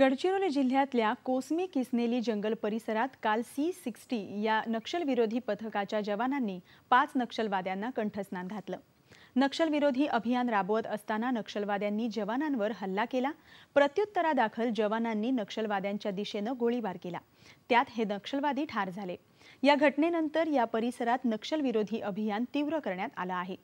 गडचिरोली जिल्ह्यातल्या कोसमी किसनेली जंगल परिसरात काल सी सिक्स्टी या नक्षलविरोधी पथकाच्या जवानांनी पाच नक्षलवाद्यांना कंठस्नान घातलं नक्षलविरोधी अभियान राबवत असताना नक्षलवाद्यांनी जवानांवर हल्ला केला प्रत्युत्तरादाखल जवानांनी नक्षलवाद्यांच्या दिशेनं गोळीबार केला त्यात हे नक्षलवादी ठार झाले या घटनेनंतर या परिसरात नक्षलविरोधी अभियान तीव्र करण्यात आलं आहे